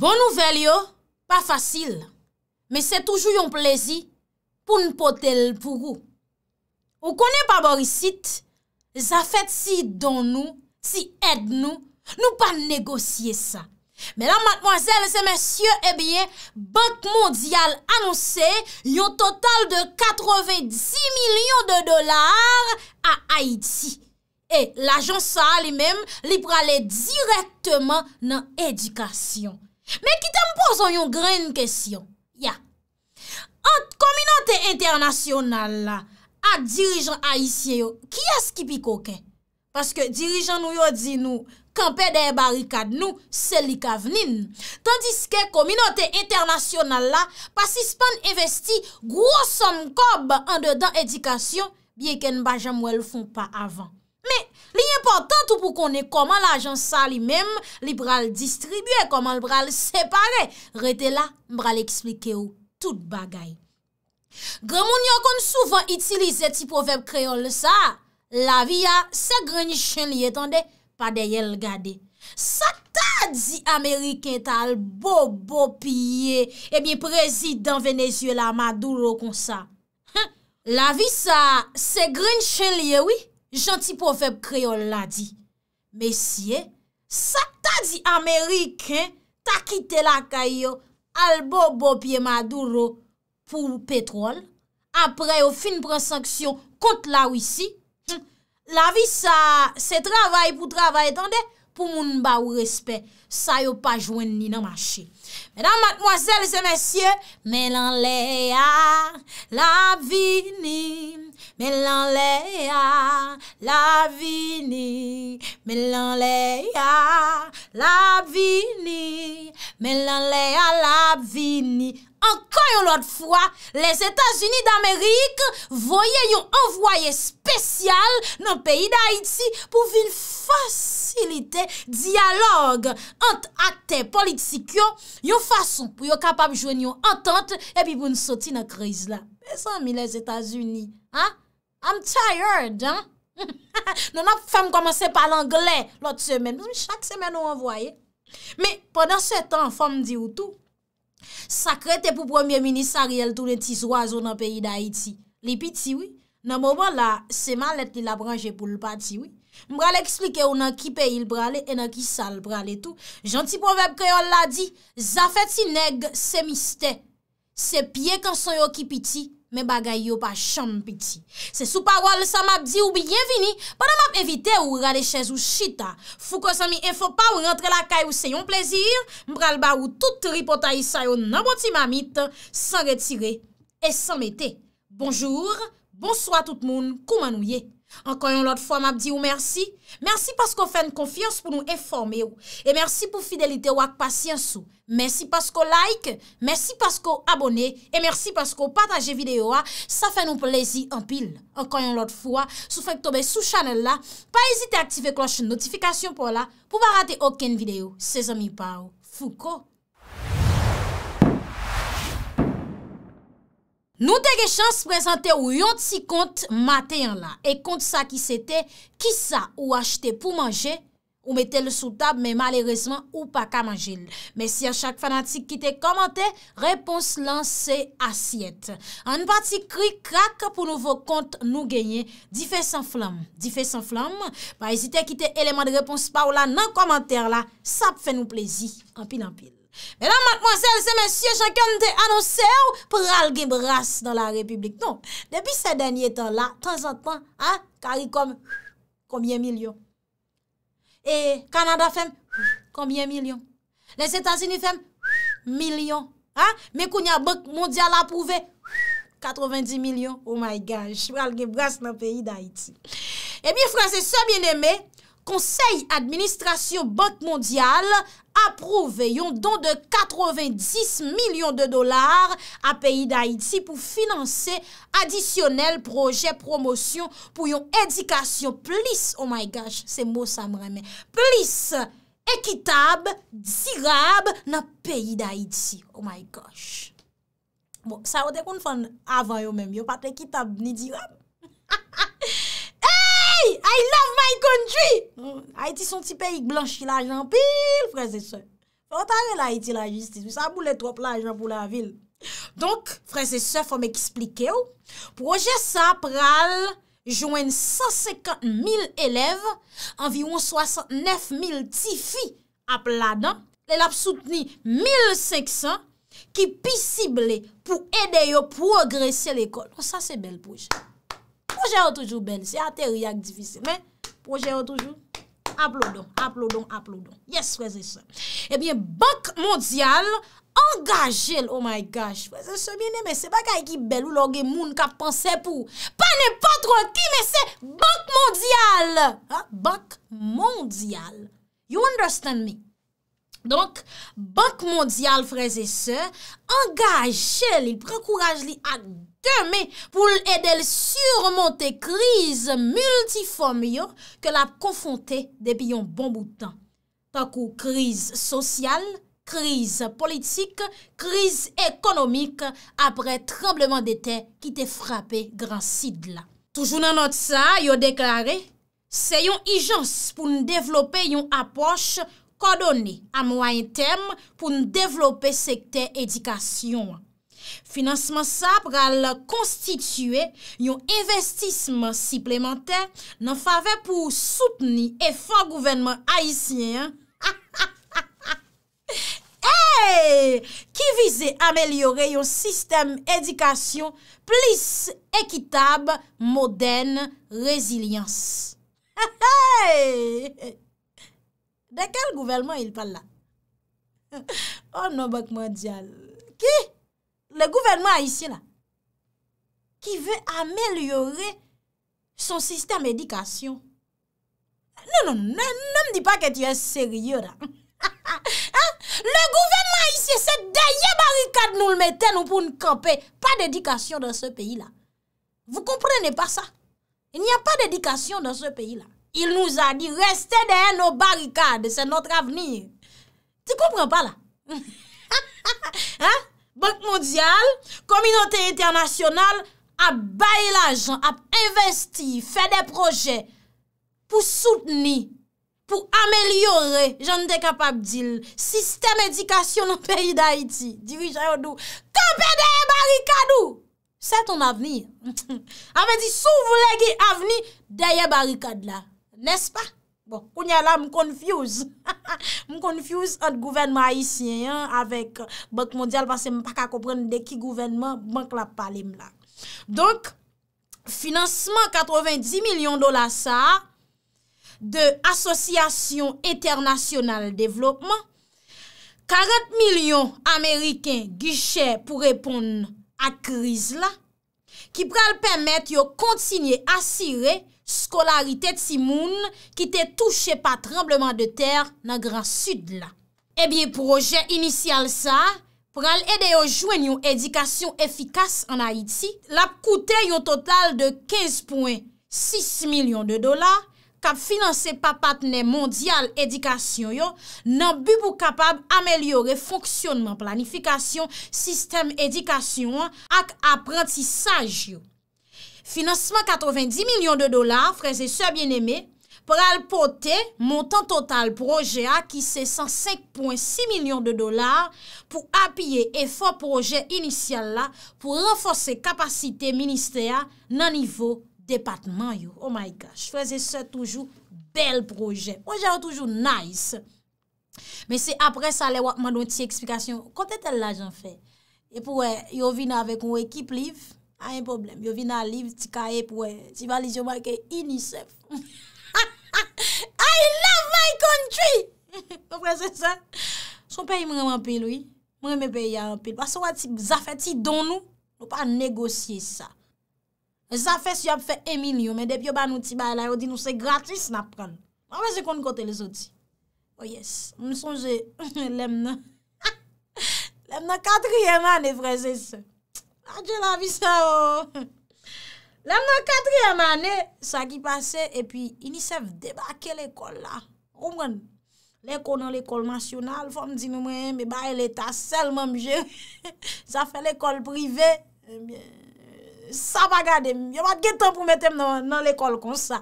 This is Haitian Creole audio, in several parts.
Bon nouvel yo, pa fasil. Me se toujou yon plezi, pou n'potel pou rou. Ou konen pa borisit, zafet si don nou, si ed nou, nou pa negosye sa. Me la matmwazel se monsye, ebyen, eh bank mondyal anonse yon total de 90 milyon de dolar a Haiti. E la jonsa li mem li prale direktman nan edikasyon. Men ki te m poson yon gren kesyon, ya, an kominante internasyonal la, ak dirijan a isye yo, ki as ki pi koke? Paske dirijan nou yo di nou, kampe de barikad nou, sel li kavnin. Tandis ke kominante internasyonal la, pasispan investi gwo son kob an de dan edikasyon, biye ken bajan mwen l fon pa avan. Men, li important ou pou konen koman l'ajans sa li menm, li pral distribye, koman l pral separe, rete la mpral eksplike ou tout bagay. Gren moun yo kon souvan itilize ti profep kreol sa, la vi ya se gren chen liye tande, pa deye l gade. Sa ta di Ameriken tal bo bo piye, e eh mi prezident Venezuela Maduro kon sa. La vi sa se gren chen liye eh wii. jantipofeb kreol la di. Mesye, sa ta di Ameriken ta kite la kayo al bo bo piye maduro pou petrol. Apre yo fin pran sanksyon kont la wisi. Hm, la vi sa se travay pou travay tende pou moun ba ou respet. Sa yo pa jwen ni nan mache. Medan matmwazel se mesye, menan le ya la vinil Mè lan lè a la vini, mè lan lè a la vini, mè lan lè a la vini. Ankon yon lot fwa, lè Etats-Unis d'Amérique voye yon envoye spesyal nan peyi d'Haïti pou vil fasilite diyalogue ant akte politik yon, yon fason pou yon kapab jwen yon antante epi pou nsoti nan kriz la. Mè san mi lè Etats-Unis, an? I'm tired, an. Non ap fèm komanse pa l'anglè l'ot semen. Mèm chak semen ou an voye. Mèm, pwèndan se tan, fèm di ou tou. Sakre te pou premier minisariel tou nen ti zwa zo nan peyi da iti. Li pi ti wè. Nan mouman la, seman let li la branje pou l'pa ti wè. Mbral eksplike ou nan ki peyi l'bralè en nan ki sal bralè tou. Janti poveb kè yon la di. Zafè ti neg se mistè. Se pie kamson yo ki pi ti. Men bagay yo pa chan piti. Se sou parwal sa map di ou biyenvini, para map evite ou rade chèz ou chita. Fou kon sa mi enfo pa ou rentre la kay ou se yon plezir, mbral ba ou tout ripota yi sa yo nan boti mamit, sa retire et sa mette. Bonjour, bonsoit tout moun, kouman ou ye. Ankan yon lot fwa map di ou mersi, mersi pasko fèn konfiyans pou nou eforme ou, e mersi pou fidelite wak pasyans ou, mersi pasko like, mersi pasko abone, e mersi pasko pataje videyo a, sa fè nou plezi an pil. Ankan yon lot fwa, sou fèk tobe sou chanel la, pa ezite aktive kloche notifikasyon pou la, pou ba rate oken videyo, se zomi pa ou, fou ko. Nou te ge chans prezante ou yon ti kont mate yon la. E kont sa ki sete, ki sa ou achete pou manje ou mette le sou tab, men malerese man ou pa ka manje l. Men si a chak fanatik kite komante, repons lan se asyete. An pati kri krak pou nouvo kont nou genye, di fe san flam. Di fe san flam, ba ezite kite eleman de repons pa ou la nan komante la. Sa pfe nou plezi. An pil an pil. Men la mank mwen sel se men sye chan ken te anonsè ou pou ral gen bras nan la republik. Non, depi se denye ton la, tan san tan, karikom, koumye milyon. E Kanada fem, koumye milyon. Les Etats-Unis fem, milyon. Mekoun ya bok mondial apouve, katroven di milyon. Oh my gosh, pral gen bras nan peyi d'Haïti. E bi fransè se bienemè, konsey administrasyon bank mondyal aprouve yon don de 90 milyon de dolar a peyi da iti pou finanse adisyonel proje promosyon pou yon edikasyon plis, oh my gosh, se mo sa mremen plis ekitab, dirab na peyi da iti, oh my gosh bon, sa ou de kon fon avan yo men yo pat ekitab ni dirab I love my country! Mm, ha iti son ti pe yik blanchi la jan pil, freze se. Otare la iti la justice, mi sa boule trope la jan pou la vil. Donk, freze se, fò mèk isplike yo, proje sa pral jwen 150.000 eleve, anviyon 69.000 ti fi ap la dan, lèl ap souteni 1.500 ki pi sible pou ede yo progresye l'ekol. O sa se bel proje. Projère toujou bel, se atè riyak difisil. Men, projère toujou, aplodon, aplodon, aplodon. Yes, wè zè sè. Ebyen, eh bank mondial, angajel. Oh my gosh, wè zè sè bine, men se baka ekip bel ou logè moun ka panse pou. Panè patre ki, men se bank mondial. Bank mondial. You understand me? Donk, Bank Mondial freze se, angaje li, prekouraje li a deme pou l'ede l surmonte kriz multiform yo ke l ap konfonte depi yon bon boutan. Takou kriz sosyal, kriz politik, kriz ekonomik apre trembleman dete ki te frape gran sidla. Toujou nanot sa, yo deklare, se yon ijans pou nou devlope yon aposhe kodoni amwa yon tem pou nou devlope sekte edikasyon. Finansman sa pral konstituye yon investisman siplemente nan fave pou soutni e fwa gouvenman aisyen. Ha ha ha ha ha! Hey! Ki vize amelyore yon sistem edikasyon plis ekitab, moden, rezilians. Ha ha ha ha! quel gouvernement il parle là Oh non, Banque mondial. Qui Le gouvernement haïtien là. Qui veut améliorer son système d'éducation. Non, non, non, ne me dis pas que tu es sérieux là. Hein? Le gouvernement haïtien, c'est derrière barricade nous le mettons nous pour nous camper. Pas d'éducation dans ce pays là. Vous comprenez pas ça Il n'y a pas d'éducation dans ce pays là. il nou a di reste deye nou barikade, se notre avenir. Ti koupren pa la? Bank Mondial, Komunote Internasyonal, ap baye la jan, ap investi, fe de proje, pou soutni, pou amelyore, jan de kapap di, sistem edikasyon nan peyi da iti, dirijan yo dou, kompe deye barikade ou, se ton avenir. Ame ah, di sou vlege aveni, deye barikade la. Nes pa? Bon, pou nye la m konfuse. M konfuse an gouvenman haisyen yon avèk Bak Mondial pasè m pa ka koupren de ki gouvenman mank la palim la. Donk, financeman 90 milyon dola sa de Asosyasyon Internasyonal Development 40 milyon Ameriken gi chè pou repon akriz la ki pral pèmèt yo kontinye asire skolaritet si moun ki te touche pa trembleman de ter nan gran sud eh la. Ebyen proje inisyal sa, pou al ede yo jwen yon edikasyon efikas an Haiti, la pou koute yon total de 15.6 milyon de dola, kap finanse pa patne mondyal edikasyon yon, nan bu pou kapab amelyore fonksyonman planifikasyon, sistem edikasyon ak aprantisaj yon. Finansman 90 milyon de dolar, freze sè bien eme, pral pote montan total proje akise 105.6 milyon de dolar pou apye e fon proje inisyal la pou renfose kapasite minister nan nivou depatman yo. Oh my gosh, freze sè toujou bel proje. Ou oh, jè ou toujou nice. Mè se apre sa le wakman nou ti eksplikasyon, kote tel la jan fè? E pou euh, yo vina avek ou ekip liv, A yon problem, yo vi nan liv, ti kaye pou e, ti valiz yo manke inisef. I love my country! Nè prese se? Son peyi mwen anpil wè? Mwen mwen peyi anpil. Baso wè ti zafè ti don nou, wè pa negosye sa. Zafè si wè ap fè eminyo, men dep yo banouti baye la, wè di nou se gratis na pran. Mwen wè se kon kote le zoti. Oh yes, mwen sonje lem nan. Lem nan katriyeman, ne prese se. Adjè la vi sa o. Oh. La mè katrièm anè, sa ki pase, e pi inisev debake l'ekol la. O mwen, l'ekol nan l'ekol masyonal, fòm di nou mwen, mè baye l'Etat sel mèm jè. Sa fè l'ekol privè, sa bagade, yon bat gè tan pou mette mè nan l'ekol kon sa.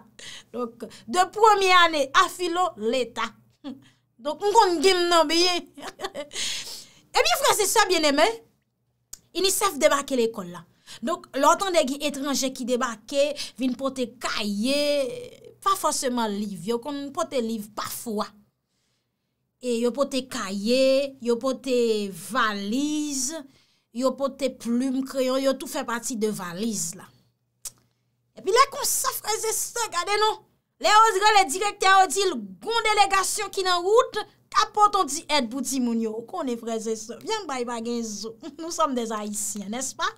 Donk, de promi anè, afilo l'Etat. Donk, mwen kont gèm nan biye. E mi fransè sa bienemè, Inisef debake l'ekol la. Donk, lotan de ki etranje ki debake, vin pote kaye, pa fwaseman liv, yo kon pote liv pa fwa. E yo pote kaye, yo pote valize, yo pote plume, kreyon, yo tout fe pati de valize la. E pi la kon safreze se, gade nou, le ozre le direktya o di l'gon delegasyon ki nan wout, ka poton ti et bouti moun yo, konen freze se, vyen bay bagen zo, nou som deza isyen, nes pa?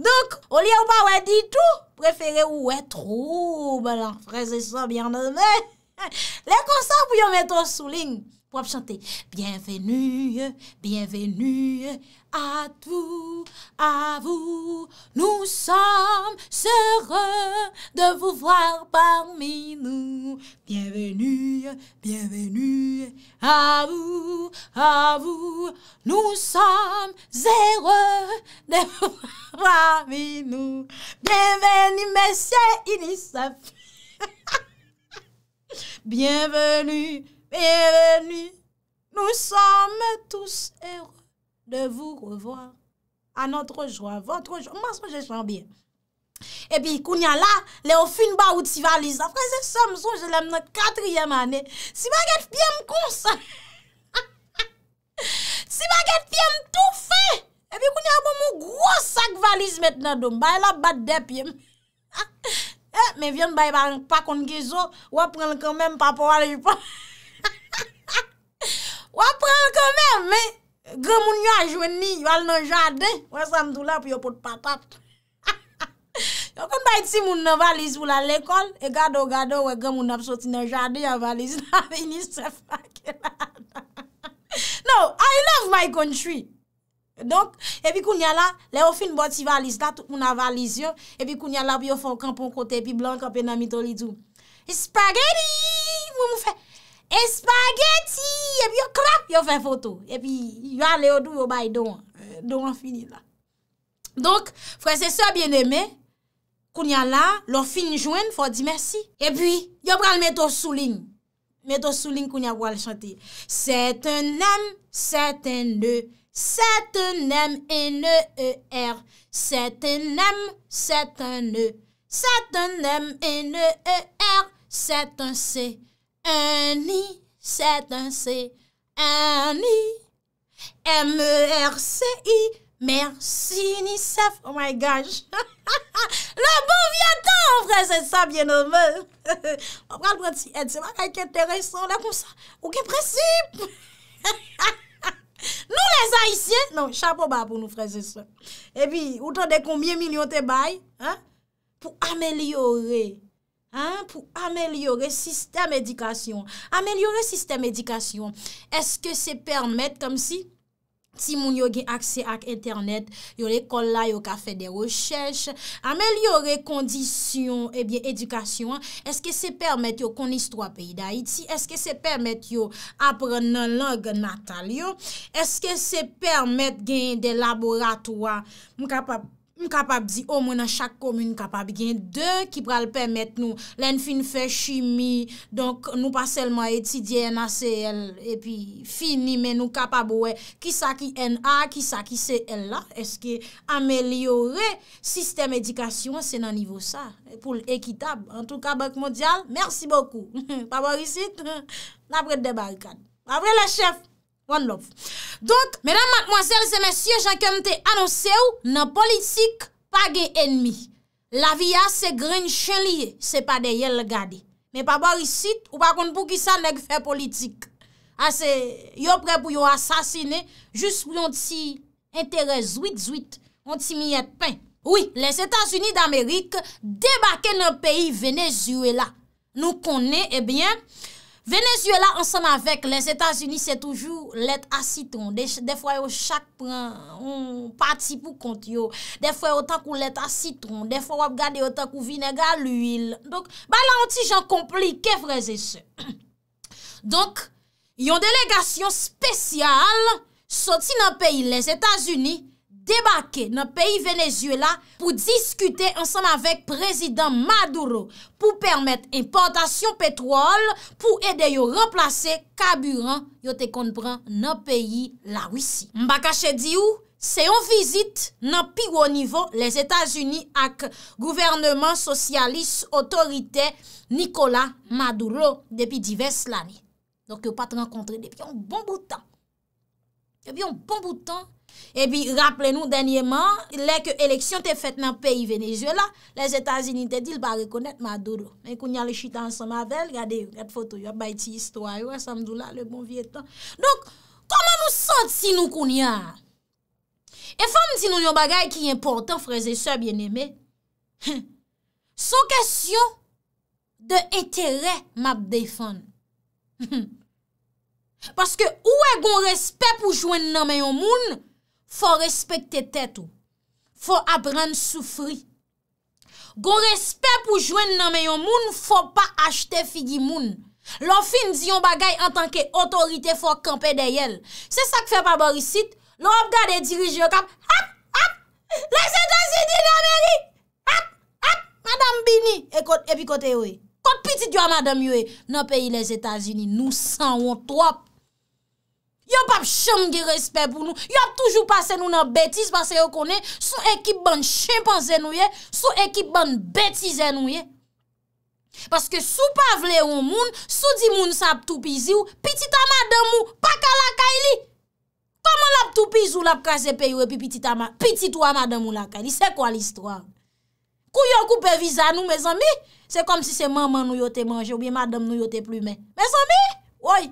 Donk, olye ou pa wè di tou, preferè ou wè troublan, freze se, bian dezmen, lè konsan pou yon meto souling, pour chanter Bienvenue, bienvenue à tout, à vous. Nous sommes heureux de vous voir parmi nous. Bienvenue, bienvenue à vous, à vous. Nous sommes heureux de vous voir parmi nous. Bienvenue, messieurs Inisaf bienvenue. Beni, nous sommes tous heureux de vous revoir. A notre joie, votre joie. M'en souche, j'ai chan bien. E pi, kounia la, le oufine ba ou ti bon valise. Afre, j'ai chan m'sou, j'elèm nan katrièm anè. Si ba get pièm kon sa. Si ba get pièm tou fè. E pi, kounia bon mou gros sak valise met nan dom. Bay la bat dep yèm. E, eh, men vyen bay ba pakon gèzo. Ou apren lè kèm mèm pa pou alè jupan. Wap prel komem, me, gremoun yo a jwen ni, yo al nan jardin, wè samtou la pou yo pot patat. Yo kon bay ti moun nan valiz ou la lekol, e gado gado, wè gremoun ap soti nan jardin, yo valiz nan, vini se fake. Nou, I love my country. Donk, e pi koun ya la, le yo fin bot si valiz la, tout moun nan valiz yo, e pi koun ya la, pi yo fon kanpon kote, pi blan, kapè nan mitoli tou. Spaghetti! Mwen mou fè, espageti, epi yo krap, yo fe foto, epi yo ale yo dou yo bay do an, do an fini la. Donk, fwese sè bien eme, koun ya la, lò fin jwen, fwa di mersi. Epi, yo pral meto souling, meto souling koun ya wale chante, sètenem, sètene, sètenem, n-e-e-r, sètenem, sètene, sètenem, n-e-e-r, sètene, Un i, set, un c, un i, m, e, r, c, i, mer, si, ni, sef. Oh my gosh! Le bon viathan, frè, se sa bien ome! O pral pranti et, se wak a yon teresan la kon sa, ou ke preci! Nou les Haitien, non, chapeau ba pou nou frè, se sa. E pi, ou tan de konbien milyon te bay, hein, pou amelyore. pou amelyore sistem edikasyon. Amelyore sistem edikasyon, eske se permèt, kom si, si moun yo gen akse ak internet, yo lekolla yo ka fè eh de rechèche, amelyore kondisyon, ebyen edikasyon, eske se permèt yo konis 3 peyi da iti, eske se permèt yo apren nan lang natal yo, eske se permèt gen de laboratoa, moun kapap, M kapab di, o oh, mwen an chak komoun kapab, gen dè ki pral pèmèt nou, lèn fin fè chimie, donk nou pa selman etidye NACL, epi fini men nou kapab ouè, ki sa ki N.A., ki sa ki C.L. la, eske amelyore sistem edikasyon, se nan nivou sa, pou l'ekitab, an tou kabak mondial, mersi boku. Pa bò risit, la bret debarkan, pa bre le chef. One love. Donk, menan matmwansel se mensyen chanke mte anonse ou, nan politik pa gen enmi. La viya se gren chen liye, se pa de yel gade. Me pa barisit, ou pa kon pou ki sa nek fe politik. A se, yo pre pou yo asasine, jous pou yon ti entere zuit zuit, yon ti min yet pen. Oui, les Etats-Unis d'Amérique débarquè nan peyi Venezuela. Nou konè, ebyen, eh Venezuela ansan avek les Etats-Unis Se toujou let a citron Defwa yo chak pran On pati pou kont yo Defwa yo tan kou let a citron Defwa yo ap gade yo tan kou vinega l'uil Ba la onti jan kompli Ke vreze se Donk yon delegasyon spesyal Soti nan peyi les Etats-Unis debake nan peyi Venezuela pou diskute ansan avèk prezident Maduro pou permèt importasyon petwol pou edè yo remplase kaburan yo te konpren nan peyi la wisi. Mbakache di ou, se yo vizit nan piwo nivou les Etats-Unis ak gouvernement sosyalis otorite Nikola Maduro depi divers lani. Donk yo pati nan kontre depi yon bon boutan. Depi yon bon boutan Epi, rapple nou denye man, lè ke eleksyon te fèt nan peyi venezuela, lè zétazini te dil ba rekonèt madou do. Mè kounya le chitansan mavel, gade, gade fotou, yon bay ti histoy, wè samdou la, le bon vietan. Donk, koman nou sot si nou kounya? E fèm si nou yon bagay ki yon portan, freze sè, bien eme, sou kesyon de etere map dey fèm. Paske, ouè gon respè pou jwen nan mè yon moun, Fò respekte tèt ou. Fò apren soufri. Gon respek pou jwen nan men yon moun, fò pa achte figi moun. Lò fin di yon bagay an tanke otorite fò kampe de yel. Se sa k fè pa borisit, lò ap gade dirij yo kap. Hap! Hap! Les Etats-Unis nan Meri! Hap! Hap! Madame Bini! E, e pi kote yoy. E. Kote piti diwa Madame yoy. E, nan peyi les Etats-Unis, nou san wont wop. Yon pap chanm ge respet pou nou. Yon ap toujou pase nou nan betis pase yon konen sou ekip ban chimpanzè nou ye, sou ekip ban betisè nou ye. Paske sou pa vle ou moun, sou di moun sa ap toupizi ou, pitita madèm ou, paka lakay li. Koman ap toupizi ou la ap kaze peyo epi pitita madèm ou lakay li? Se kwa l'histoire? Kou yon koupe vizan nou, me zanmi? Se kom si se maman nou yote manje ou biye madèm nou yote plume. Me zanmi? Oye!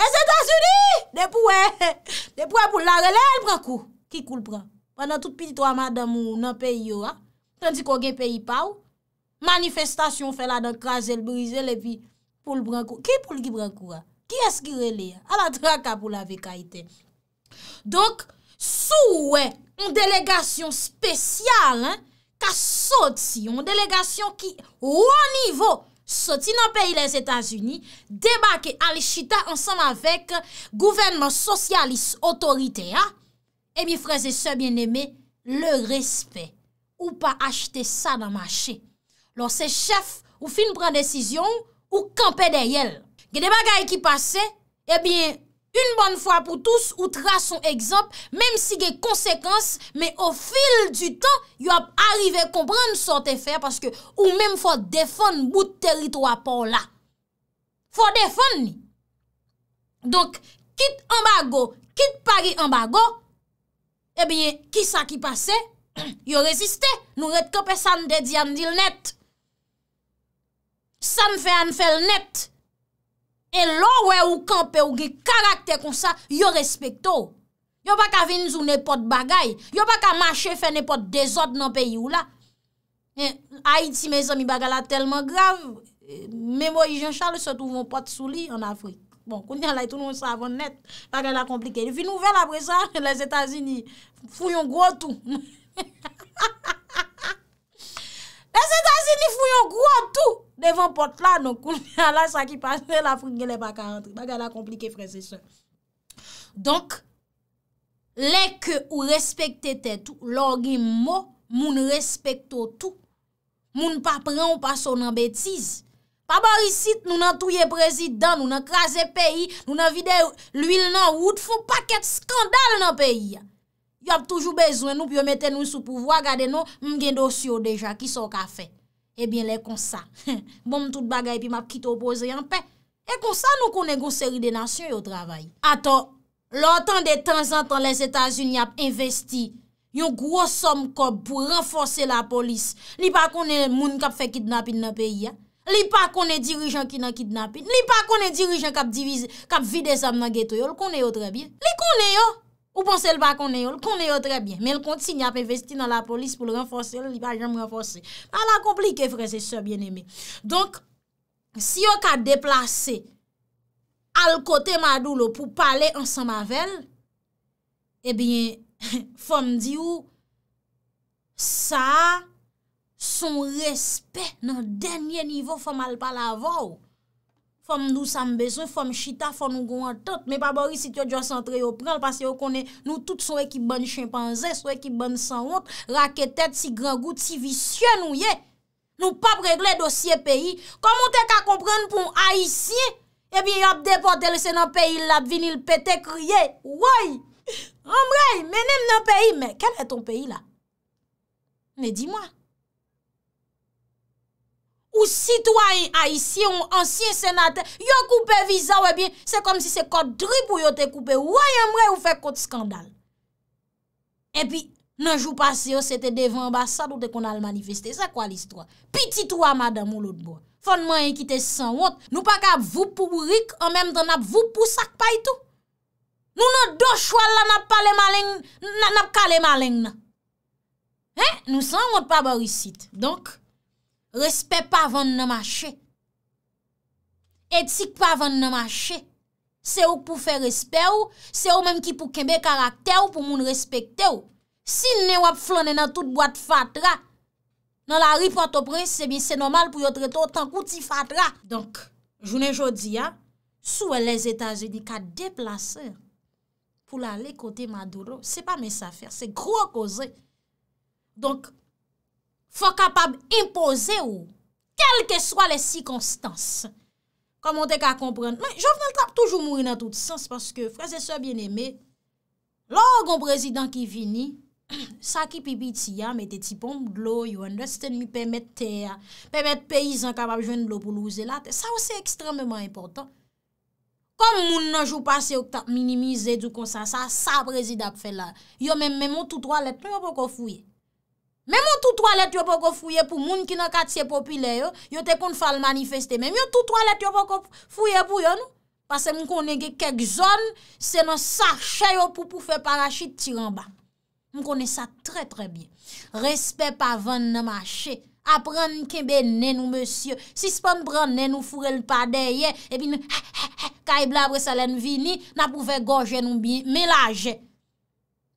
E Zeta Sudi, de pou e pou la rele el brankou. Ki koul pran? Wan nan tout piti to a madan moun nan peyi yo a. Tanti kou gen peyi pa ou. Manifestasyon fe la dan krasel, brisel, epi pou l brankou. Ki pou l ki brankou a? Ki eski rele a? A la traka pou la vekaiten. Donk, sou we, un delegasyon spesyal, ka sot si, un delegasyon ki ou anivou. Soti nan peyi les Etats-Unis, debake alishita ansanm avek gouvernement sosyalis otorite ya, eh e mi freze se bien neme le respet ou pa achete sa nan mache. Lors se chef ou fin pren desisyon ou kampe de yel. Gede bagay ki pase, e eh bin Un bon fwa pou tous, ou tra son ekzamp, menm si ge konsekans, menm ou fil du tan, eh yo ap arrive kompran sou te fer, paske ou menm fwa defon bout teritwa pa ou la. Fwa defon ni. Donk, kit ambago, kit pari ambago, ebye, ki sa ki pase, yo reziste, nou retke pe san dedyan dil net. San fe an fel net. E lo we ou kampe ou ge karakter kon sa, yo respekto. Yo ba ka vin sou nepot bagay. Yo ba ka mache fe nepot dezot nan peyi ou la. E, Haiti me zomi bagay la telman grav. E, Memo Ijen Charles se touvoun pot sou li an Afrik. Bon, kouni an lai tout nou sa avon net. Tak an la komplike. De fi nouvel apresa, le Zeta Zini fuyon gro tou. Le Zeta Zini fuyon gro tou. Devon pot bon, la, nou koum ya la, sa ki pa, la fri ngele pa ka rentre. Da gala komplike frese se. Donk, leke ou respekte te tou, lor gen mo, moun respekte tou tou. Moun pa pran ou pa son nan betize. Pa barisit, nou nan touye prezident, nou nan krasen peyi, nou nan vide l'huil nan woud, foun paket skandal nan peyi. Yo ap toujou bezwen nou, pyo mette nou sou pouvoa, gade nou, mwen gen dosyo deja, ki son ka fete. Ebyen lè kon sa, bom tout bagay pi map kitopoze yon pen. E kon sa nou konen goun seri de nasyon yo travay. Ato, lò tan de tan zan tan lè Etats-Unis ap investi yon gwo som kop pou renforse la polis. Li pa konen moun kap fe kidnapin nan peyi ya. Li pa konen dirijan ki nan kidnapin. Li pa konen dirijan kap videsam nan geto yo. Li konen yo travay. Li konen yo. Ou ponsel pa konen yo, konen yo trebyen. Men l konti si nye apen vesti nan la polis pou l renfonse, l li pa jen m renfonse. A la komplike frese, se bien eme. Donk, si yo ka deplase al kote madou lo pou pale ansan mavel, ebyen, eh fom di ou, sa son respet nan denye nivou fom al pale avow. fòm nou sam bezon, fòm chita, fòm nou goun an tot. Mè pa bòri si tè yo jòsantre yo pran, pasè yo konè nou tout souè ki ban chimpanzè, souè ki ban san ot, rakè tèt si gran gout, si visye nou ye. Nou pap regle dosye peyi. Komon te ka kompran pou a yisi, ebi yop depote lese nan peyi, lade vinil pète kriye. Woy! Ambrey, menem nan peyi, mè, kenè ton peyi la? Mè di mwa. sitwa yon a isye, yon ansyen senate, yon koupe viza, wè bin, se kom si se kote dri pou yon te koupe, wè yon mre ou fe kote skandal. E pi, nanjou pasi, yon se te devan ba sa, dote kon al manifeste, se kwa l'istwa? Pi titwa madan moun lout bo. Fonman yon kite san wot, nou pa ka vupu wou rik, an menm dan ap vupu sak pay tou. Nou nou do chwal la nan ap pale malen, nan ap kale malen na. Hé, nou san wot pa ba risit. Donk, Respe pa van nan mache. Etik pa van nan mache. Se ou pou fe respe ou, se ou menm ki pou kembe karakter ou, pou moun respekte ou. Sil ne wap flanen nan tout boat fatra. Nan la ripotoprense, se eh bin se nomal pou yo treto tan kouti fatra. Donk, jounen jodi ya, souwe les Etats-Unis ka deplase pou la le kote Maduro. Se pa mes afer, se gro koze. Donk, Fwa kapab impose ou, kelke swa le si konstans. Koman te ka kompren, jow fwen l tap toujou moun nan tout sens, paske fran se sè bien eme, lò goun prezidant ki vini, sa ki pipi ti ya, mette ti pom glou, yon leste mi pemet ter, pemet peyizan kapab jwen glou pou lou zelate, sa ou se ekstrememan importan. Kom moun nan jou pase, yon tap minimize du konsansa, sa prezidant fwen la, yon men men moun tout wale, pou yon pou kofouye. Mem yon toutoualet yon bo go fouye pou moun ki nan katsye popile yo, yo te kon fal manifeste. Mem yon toutoualet yon bo go fouye pou yon, pase moun konen ge kek zon, se nan sache yo pou pou fe parashit tiran ba. Moun konen sa tre tre bi. Respe pa ven nan mache, apren kebe nen ou monsye, sispan pran nen ou furel pa deye, e pi nou he he he ka i blabre sa len vini, nan pou fe goje nou bi melaje.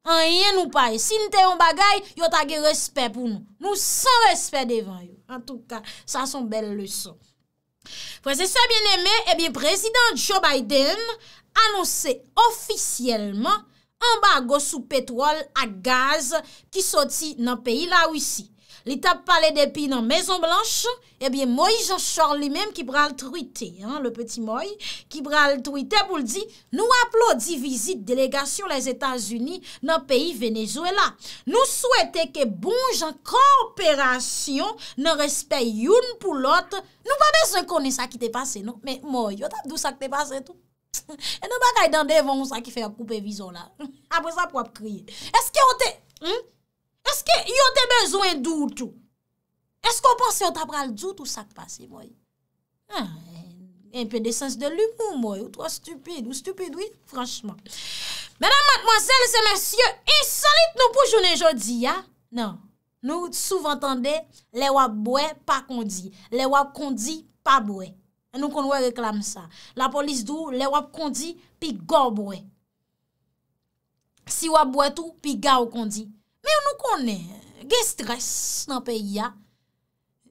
Anye nou paye, sin te yon bagay, yo tagye respep pou nou. Nou san respep devan yo. En tout ka, sa son bel luson. Fwese se bien eme, ebyen prezident Joe Biden anonse ofisyelman ambago sou petwal a gaz ki soti nan peyi la wisi. Li tap pale depi nan Mezon Blanche, ebyen eh Moïse Jean-Charles li mèm ki bral truite, le peti Moïse, ki bral truite pou l'di, nou aplo di vizit delegasyon les Etats-Unis nan peyi Venezuela. Nou souwete ke bon jan korperasyon nan respey youn pou lot, nou pa bez nan konen sa ki te pase, non? men Moïse, yo tap dou sa ki te pase tout. E nou pa gaye dan devon sa ki fe a koupe vizon la. Apo sa pou ap kriye. Eske o te... Eske yon te bezwen doutou? Eske yon pas yon tapral doutou sak pasi, boy? Ha, en pe de sens de l'humour, boy. Ou to a stupide, ou stupide, oui, franchement. Mèdame, mademoiselle, se mèsyè insolite nou pou jounen jodi, ya. Non, nou souvantande le wap boye pa kondi. Le wap kondi pa boye. Nou konwe reklam sa. La polis dou, le wap kondi pi gao boye. Si wap boye tou, pi gao kondi. Me yo nou konen, ge stres nan pe ya.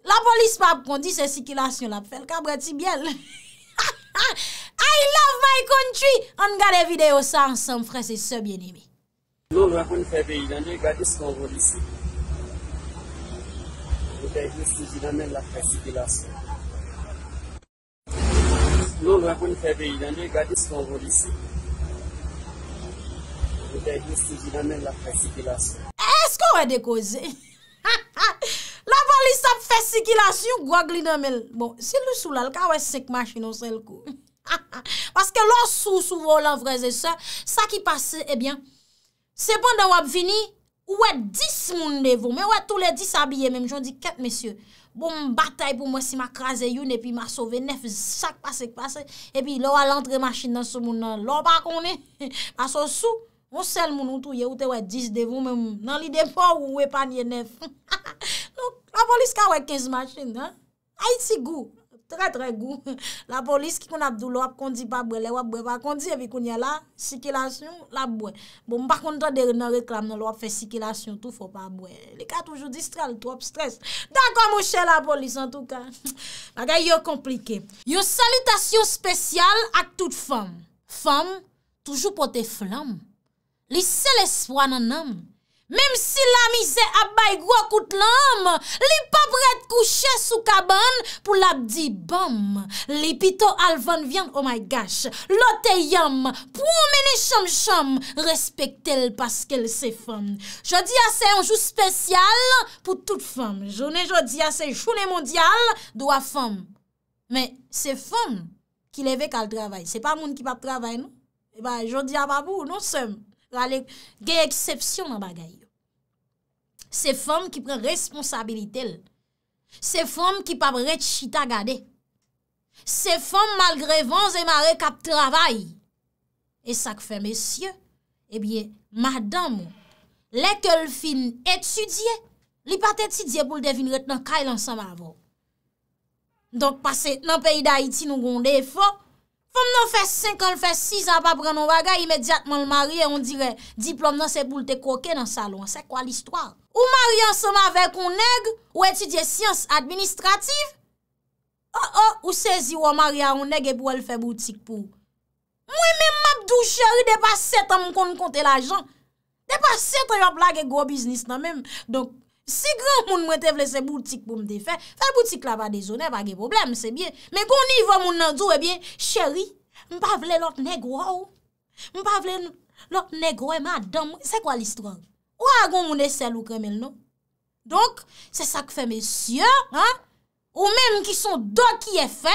La polis pa ap kondi se sikilasyon la ap fel kabre ti biel. I love my country! An gade videyo sa ansan fre se se bien eme. Non lwen kon febe yi, nan gen gade skon volisyon. Ou dey di sou jina men la pre sikilasyon. Non lwen kon febe yi, nan gen gade skon volisyon. Ou dey di sou jina men la pre sikilasyon. wè dekose. La bali sap fesikilasyon gwagli nan men. Bon, se lè sou lal kwa wè sek machin an sel kou. Paske lò sou sou vò lè vreze sa, sa ki pase, ebyen, eh se bandan wèb vini, wè dis moun nevou, mè wè tou lè dis abye men, joun di ket mesye, bon batay pou mwen si makraze youn epi ma sove nef sak pasek pasek, epi lò wè lè entre machin nan sou moun nan lò pa konen, pa son sou Moun sel moun ou tou ye ou te wè 10 devou mè moun. Nan li devou ou wè panye 9. Non, la polis ka wè 15 masjin. Aiti gou. Tre tre gou. La polis ki kon ap dou lò ap kondi pa bwè. Lè wò ap bwè pa kondi evi kon yè la. Sikilasyon, lò ap bwè. Bon, Mou pa konta deri nan reklam nan lò ap fè sikilasyon. Tou fò pa bwè. Lè ka toujou distrel, tou ap stres. Dan kon moun chè la polis an tou ka. La gè yo komplike. Yo salutasyon spesyal ak tout fèm. Fèm, toujou potè flamme. Li se les fwa nan nam. Mem si la mi se ap bay gro kout lam. Li pa vre te kouche sou kaban pou la di bam. Li pito alvan vyan, oh my gosh. Lo te yam pou mene chom chom. Respekt el paskel se fam. Jodi a se anjou spesyal pou tout fam. Jone jodi a se jounen mondial do a fam. Men se fam ki leve kal travay. Se pa moun ki pa travay nou. E ba jodi a babou nou sem. prale gey eksepsyon nan bagay yo. Se fom ki pren responsabilitel, se fom ki pabre chita gade, se fom malgrevan zemare kap travay, e sak fe mesye, e bie madan mo, lek el fin etudye, li pat etudye pou l devin ret nan kail ansan ma avon. Donk pase nan peyi da iti nou gonde e fok, Fèm nan fès 5 an, fès 6 an, pa pren nan waga, imediatman l marye, on dire, diplòm nan se pou l te koke nan salon. Se kwa l històre? Ou marye ansèm avèk ou neg, oh, oh, ou etidye syans administrativ, ou sezi ou marye a ou neg e pou el fè boutik pou. Mwen men map dou chèri, de pa setan moun kon kontè l ajan. De pa setan yon blage go biznis nan menm. Donk, Si gran moun mwen te vle se boutik pou mwen te fè, fè boutik la va de zonè, vage problem, se bie. Men kon ni vwe moun nan djou, e eh bie, chéri, mwen pa vle lot neg wè ou. Oh. Mwen pa vle lot neg wè madan mwen. Se kwa listwag? Ou a gwen moun de sel ou kremen nou? Donk, se sak fè men sya, ou men mwen ki son do ki e fè,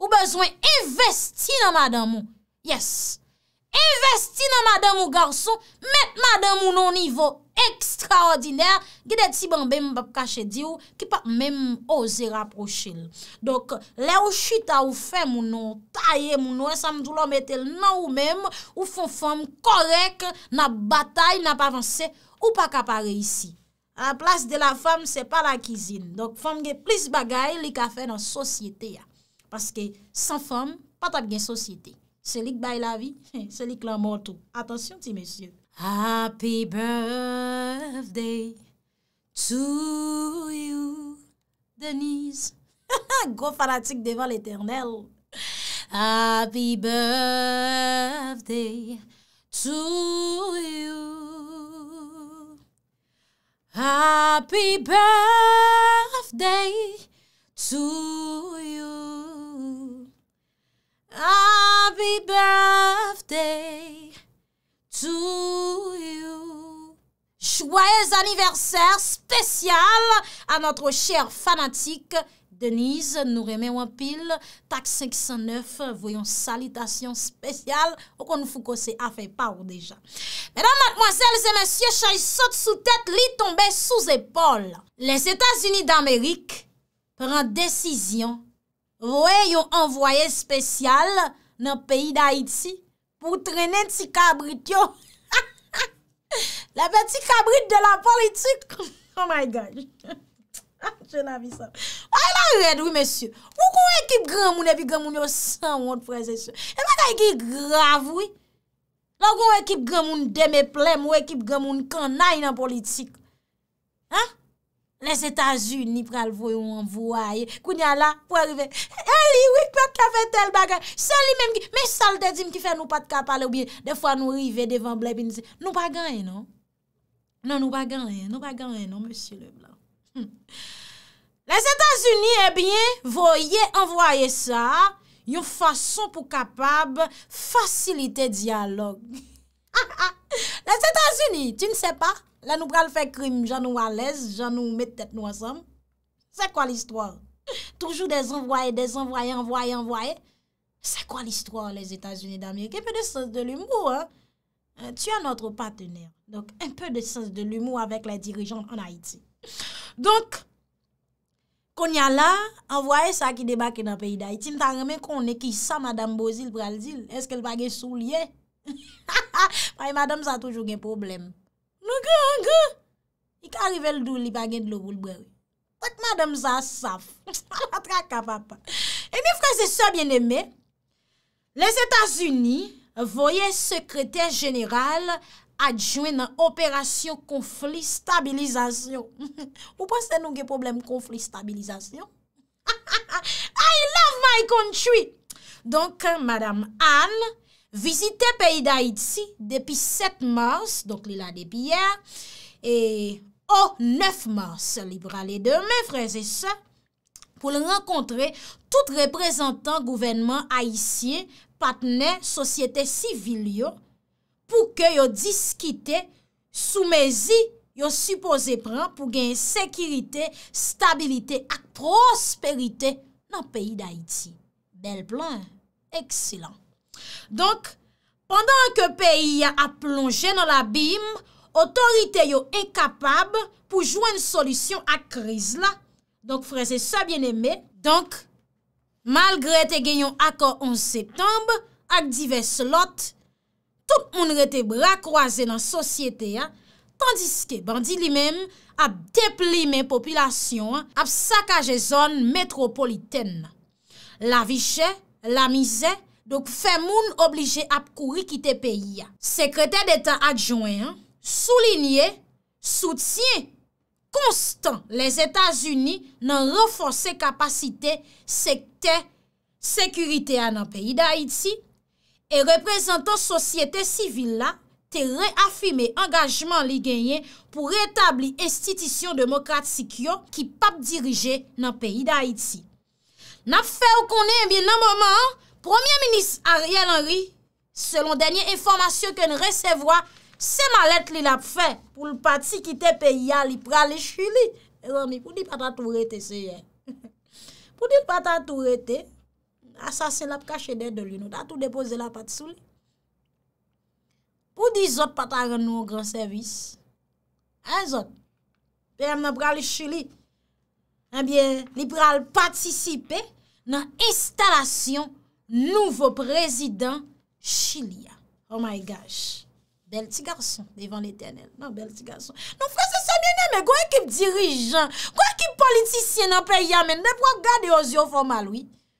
ou bezwen investi nan madan mwen. Yes! investi nan madè mou garso, met madè mou nou nivou ekstraordinèr, gidè tsi bambè mbap kache diw, ki pa mèm ose rapproche l. Dok, lè ou chita ou fè mou nou, tayè mou nou, e samdou lò metè l nan ou mèm, ou fon fòm korek, nan batay, nan pavansè, ou pa kapare isi. A plas de la fòm, se pa la kizin. Dok, fòm ge plis bagay, li ka fè nan sosyete ya. Paske, san fòm, patat gen sosyete. Sè li k bay la vi, sè li k la mortou. Atensyon ti, mesye. Happy birthday to you, Denise. Ha ha, go fanatik devan l'éternel. Happy birthday to you. Happy birthday to you. Happy birthday to you Joyeux anniversaire spécial A notre chère fanatique Denise Nourémé Wampil Tac 509 Voyons salitation spécial Ou kon nou fou kose afe pa ou deja Mèdame, mademoiselles et messieurs Chaye saute sous tête, lit tombe sous épaule Les Etats-Unis d'Amérique Prennent décision Voyons envoyer spécial nan peyi da Iti, pou trenen ti kabrit yo. Le pe ti kabrit de la politik. Oh my God! Je nan vi sa. A yon red wou, mesye. Wou kon ekip gran moun evi gran moun yo san wot prese se. Eman da yon grav wou. La wou kon ekip gran moun deme plem, wou ekip gran moun kanay nan politik. Ha? Les Etats-Unis pral voyou envoye. Kounya la, pou a rive. E eh, li, wik pa kave tel bagay. Se li menm ki, men salde di m ki fe nou pat kapale ou biye. De fwa nou rive devan ble bin se. Nou bagay non. Non nou bagay, nou bagay non, monsieur le blanc. Hmm. Les Etats-Unis, e eh bie, voye envoye sa. Yon fason pou kapab, fasilite diyalog. Les Etats-Unis, tu ne se pa. La nou pral fè krim, jan nou alèz, jan nou mè tèt nou asèm. Sè kwa l'histoire? Toujou dezen voye, dezen voye, envoye, envoye. Sè kwa l'histoire les Etats-Unis d'Amérique? Un peu de sens de l'humour, hein? Euh, tu an notre partenaire. Donc, un peu de sens de l'humour avec la dirigeante en Haïti. Donc, konya la, envoye sa ki debake nan peyi d'Haïti. Si mta remè konè ki sa madame Bozil pral zil, eske l bagen sou liye? Faye madame sa toujou gen probleme. Nou ge, an ge, i ka rivel dou li bagen dlo woul brewe. Tak madam zan saf. A la tra kapapa. E eh mi fraze sa bieneme, les Etats-Unis voye sekreter general adjouen an operasyon konflik stabilizasyon. Ou pas se nou ge problem konflik stabilizasyon? I love my country! Donk, madam Anne, an vizite peyi d'Haïti depi 7 mars, donk li la depi yer, e o 9 mars li brale demè, freze se pou lè renkontre tout reprezentant gouvenman Haïtien patne sosyete sivil yo pou ke yo diskite soumezi yo suppose pran pou gen sekirite, stabilite ak prosperite nan peyi d'Haïti. Bel plan, eksilant. Donk, pandan ke peyi a plonje nan la bim, otorite yo enkapab pou jwen solisyon ak kriz la. Donk freze sa bien eme. Donk, malgre te genyon akor 11 septembe, ak divers lot, tout moun rete bra kwoaze nan sosyete ya, kandiske bandi li men ap depli men popilasyon, ap sakaje zon metropoliten. La vichè, la mizè, Donk fe moun oblije ap kouri kite peyi ya. Sekretè d'Etat adjouen, soulinye, soutien, konstan les Etats-Unis nan renfonse kapasite sekte sekurite a nan peyi da Iti e reprezentan sosyete sivil la te reafime engajman li genye pou reetabli estitisyon demokratik yo ki pap dirije nan peyi da Iti. Nafè ou konen bien nan maman an, Premier Minis Ariel Henry, selon denye informasyon ke n resevwa, se malet li lap fe pou l pati ki te pe ya li pra li chili. E zon mi, pou di pata tou rete se ye? Pou di pata tou rete, asase lap kache de deli nou, tatou depoze la pati sou li. Pou di zot pata ren nou gran servis? En zot, pe mè pra li chili, enbyen, li pra l pati sipe nan instalasyon Nouvo prezident Chilia. Oh my gosh. Bel ti garson. Devon etenel. Non, bel ti garson. Nou fwese se mwenye me gwen ekip dirijan. Gwen ekip politisyen apè yamen. Mwen wakade oh, yo zyo formal.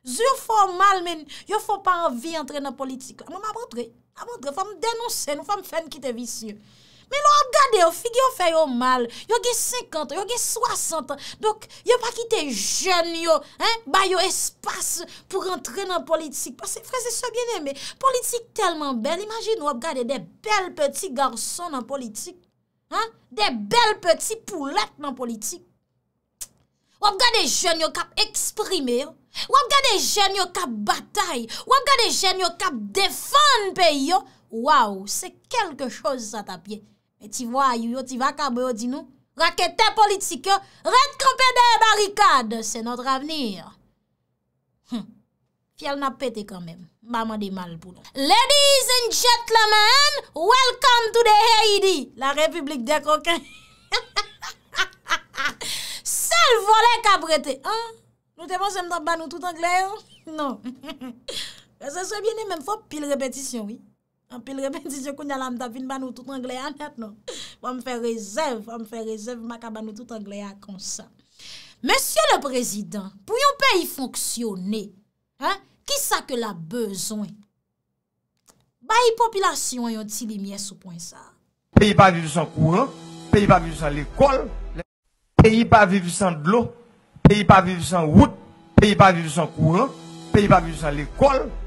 Zyo formal men. Yo fwa pa anvi entre nan politik. Mwen mabondre. Mwen mabondre. Fwa m denonsen. Fwa m fen kite visyon. Mè lo ap gade yo fig yo fè yo mal. Yo ge 50, yo ge 60 an. Dok yo pa ki te jen yo, ba yo espas pou rentre nan politik. Pas se frese se gen eme. Politik telman bel. Imagin nou ap gade de bel peti garson nan politik. De bel peti poulet nan politik. Ou ap gade jen yo kap eksprime yo. Ou ap gade jen yo kap batay. Ou ap gade jen yo kap defan pe yo. Waw, se kelke choz sa ta piye. Ti vwa ayou yo, ti vwa kabwe yo, di nou, rakete politike, redkampede barikade, se notre avenir. Piel na pete kanmèm, maman di mal poulon. Ladies and gentlemen, welcome to the Haiti, la republik de koken. Sel volet kabrete, nou te pensem nan banou tout anglè, non. Se soubine men fop, pil repetisyon, oui. Pil repen di dje kou nye lam davin ban ou tout an gle a nyat nou Pwa m fè rezèv, pwa m fè rezèv maka ban ou tout an gle a konsa Mèsyè le prezident, pou yon pe yon fonksyonè Kisa ke la bezwen Ba yon populasyon yon ti li miè sou pon sa Pe yon pa vivi san kouan, pe yon pa vivi san l'ekol Pe yon pa vivi san blo, pe yon pa vivi san wout Pe yon pa vivi san kouan, pe yon pa vivi san l'ekol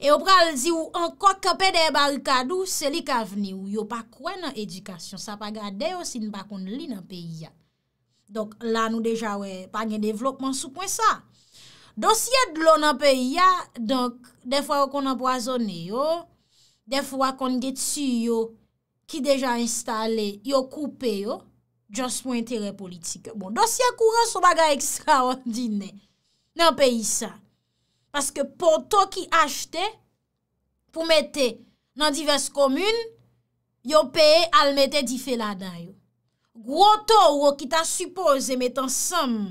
E ou pral zi ou an kok kepe de e balkad ou selik avni ou yo pa kwen nan edikasyon. Sa pa gade yo sin pa kon li nan peyi ya. Donk la nou deja wè pa gen devlopman sou pwen sa. Dosye dlo nan peyi ya, donk defwa yo kon an boazone yo, defwa kon gen tsu yo ki deja instale yo koupe yo, jons mwen terè politike. Bon, dosye koure sou baga ekstraordinè nan peyi sa. Paske poto ki achete pou mette nan divers komune, yo peye al mette dife la dan yo. Gwo to wou ki ta suppose mette ansam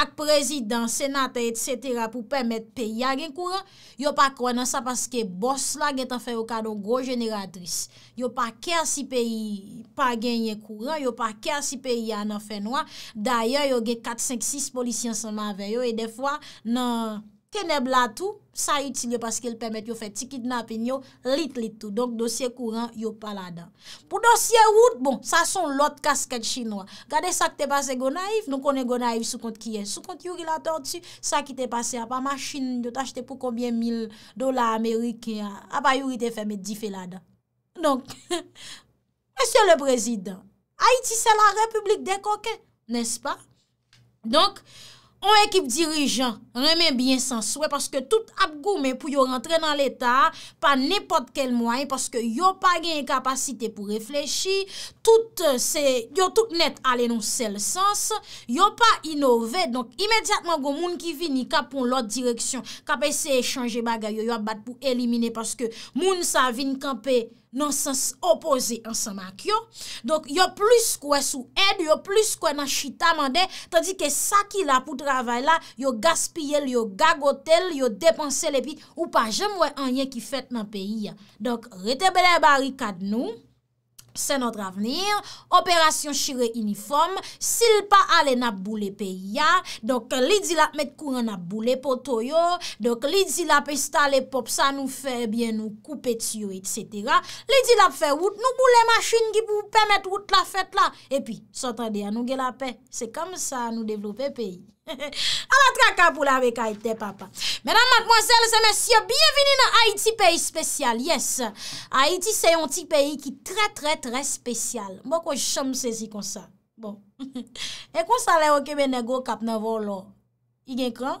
ak prezident, senate, etc. pou pwem mette peyi a gen kouran, yo pa kwenan sa paske bos la gen tan feyo kado groj generatris. Yo pa kersi peyi pa genye kouran, yo pa kersi peyi a nan fenwa. Da ye yo gen 4-5-6 polisyen san ma veyo e defwa nan... keneb la tou, sa iti nyo paske el pemet yo fe tiki dnape nyo, lit lit tou, donk dosye kou ran yo pala dan. Pou dosye wout bon, sa son lot kasket chinois. Gade sa ki te pase go naif, nou konen go naif sou kont kiye. Sou kont yu rilator ti, sa ki te pase, a pa machin, yo te achete pou koubyen mil dola Amerike, a pa yu rite fèmè di fe la dan. Donk, mèsyon le prezident, Haiti se la republik de koke, nes pa? Donk, On ekip dirijan, remen bien sans soue, paske tout ap goume pou yo rentre nan l'Etat, pa nipot kel mwen, paske yo pa gen kapasite pou reflechi, euh, yo tout net alenon sel sens, yo pa inove, donk imediatman go moun ki vini kapon lot direksyon, kap eseye chanje bagay yo yo ap bat pou elimine, paske moun sa vin kampe, nan sens opoze ansan mak yo. Donk yo plis kwe sou ed, yo plis kwe nan chita mande, tandi ke saki la pou travay la, yo gaspiyel, yo gagotel, yo depansele pi, ou pa jemwe anye ki fet nan peyi ya. Donk retebele bari kad nou. Se notre avenir, operasyon shire uniform, sil pa ale nap boule pe ya, dok lidzi la met koure nap boule po toyo, dok lidzi la pestale pop sa nou fe, bien nou koupe tsyo, etc. Lidzi la fe wout nou boule maschine ki pou pemet wout la fet la, e pi, sotade ya nou gelapè, se kom sa nou devlopè peyi. A la tra kapou la vek Haiti, papa. Menan matmoazel, zemensye, biye vini nan Haiti peyi spesyal. Yes, Haiti se yon ti peyi ki tre tre tre spesyal. Mwen konj chom sezi kon sa. Bon. E kon sa le yo kebe nego kapnevo lo. I gen kran?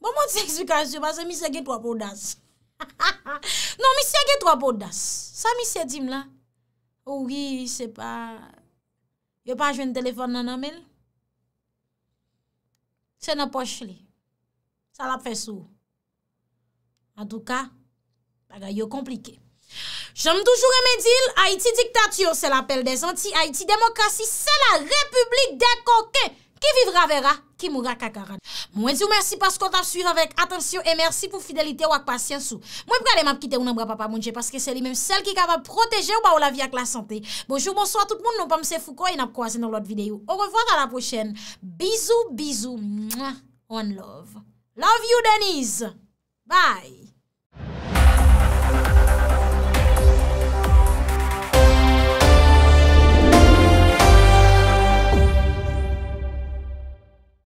Bon moun ti eksplikasyon pa se mi sege to ap odas. Non, mi sege to ap odas. Sa mi se dim la? Ouwi, se pa... Yo pa ajeve ntelefon nan anmel? Se nan poch li. Sa la fe sou. An tou ka, baga yo komplike. J am toujou reme dil, Haiti diktatiyo se la pel de zanti, Haiti demokrasi se la republik de koke. Ki vivra vera, ki mura kakara. Mwen di ou mersi paskot ap suyre vek. Atensyon e mersi pou fidelite wak pasyansou. Mwen pou gade map kite ou nan bra papa mounje paske se li menm sel ki kava proteje ou ba ou la vi ak la sante. Bonjou, monsou a tout moun, non pa mse fuko e nap kwa se nou lot videyo. Ou revoar a la pochen. Bizou, bizou, mwa, on love. Love you, Deniz. Bye.